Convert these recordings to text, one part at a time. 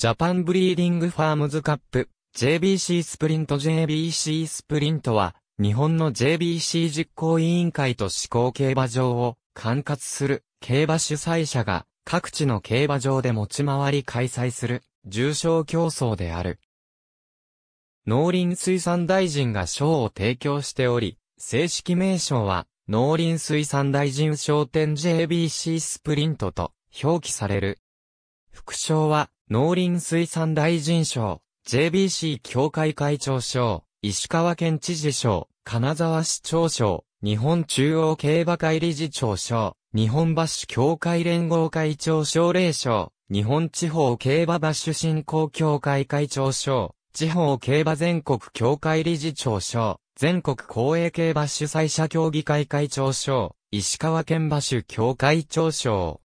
ジャパンブリーディングファームズカップ、JBC スプリント JBC スプリントは、日本の JBC 実行委員会と施行競馬場を管轄する競馬主催者が各地の競馬場で持ち回り開催する重賞競争である。農林水産大臣が賞を提供しており、正式名称は農林水産大臣商店 JBC スプリントと表記される。副賞は農林水産大臣賞、JBC 協会会長賞、石川県知事賞、金沢市長賞、日本中央競馬会理事長賞、日本バッシュ協会連合会長奨励賞、日本地方競馬バッシュ振興協会会長賞、地方競馬全国協会理事長賞、全国公営競馬主催者協議会会長賞、石川県馬主協会長賞。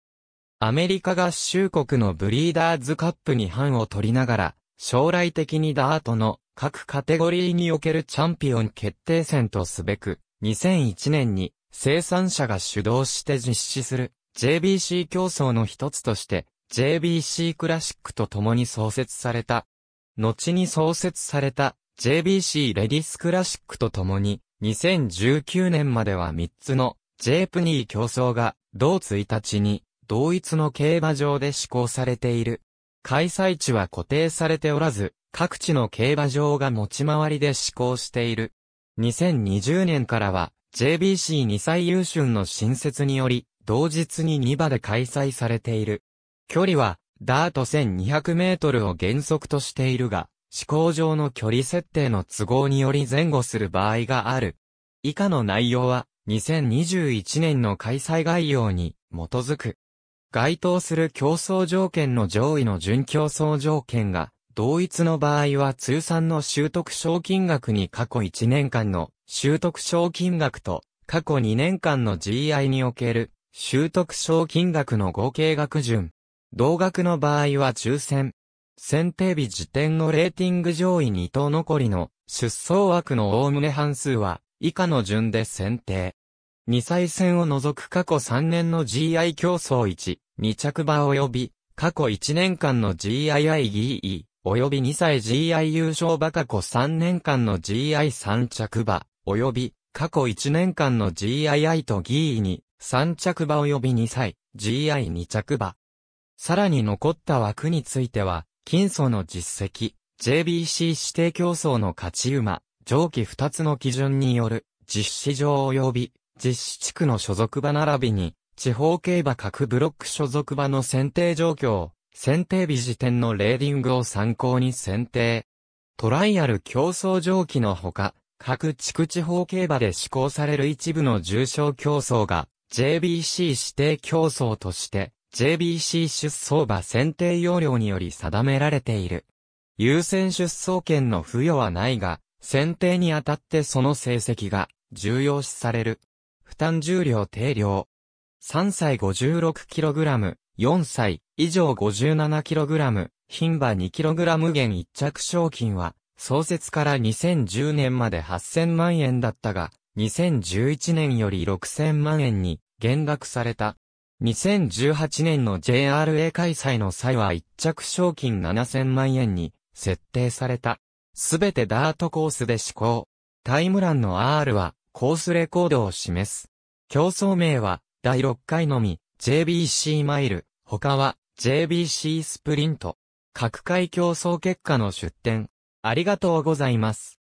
アメリカ合衆国のブリーダーズカップに範を取りながら、将来的にダートの各カテゴリーにおけるチャンピオン決定戦とすべく、2001年に生産者が主導して実施する JBC 競争の一つとして JBC クラシックと共に創設された。後に創設された JBC レディスクラシックと共に2019年までは3つの J プニー競争が同1日に同一の競馬場で施行されている。開催地は固定されておらず、各地の競馬場が持ち回りで施行している。2020年からは、JBC2 歳優春の新設により、同日に2馬で開催されている。距離は、ダート1200メートルを原則としているが、試行上の距離設定の都合により前後する場合がある。以下の内容は、2021年の開催概要に基づく。該当する競争条件の上位の準競争条件が、同一の場合は通算の習得賞金額に過去1年間の習得賞金額と過去2年間の GI における習得賞金額の合計額順。同額の場合は抽選。選定日時点のレーティング上位2等残りの出走枠の概ね半数は以下の順で選定。2歳戦を除く過去3年の GI 競争1、2着馬及び、過去1年間の GIIGE、及び2歳 GI 優勝馬過去3年間の GI3 着馬、及び、過去1年間の GII と GE に、3着馬及び2歳、GI2 着馬。さらに残った枠については、金層の実績、JBC 指定競争の勝ち馬、上記2つの基準による、実施上及び、実施地区の所属場並びに、地方競馬各ブロック所属場の選定状況、選定日時点のレーディングを参考に選定。トライアル競争上記のほか、各地区地方競馬で施行される一部の重賞競争が、JBC 指定競争として、JBC 出走馬選定要領により定められている。優先出走権の付与はないが、選定にあたってその成績が重要視される。負担重量定量。3歳 56kg、4歳以上 57kg、牝馬 2kg 減1着賞金は、創設から2010年まで8000万円だったが、2011年より6000万円に減額された。2018年の JRA 開催の際は1着賞金7000万円に設定された。すべてダートコースで施行。タイムランの R はコースレコードを示す。競争名は、第6回のみ、JBC マイル、他は、JBC スプリント。各回競争結果の出展。ありがとうございます。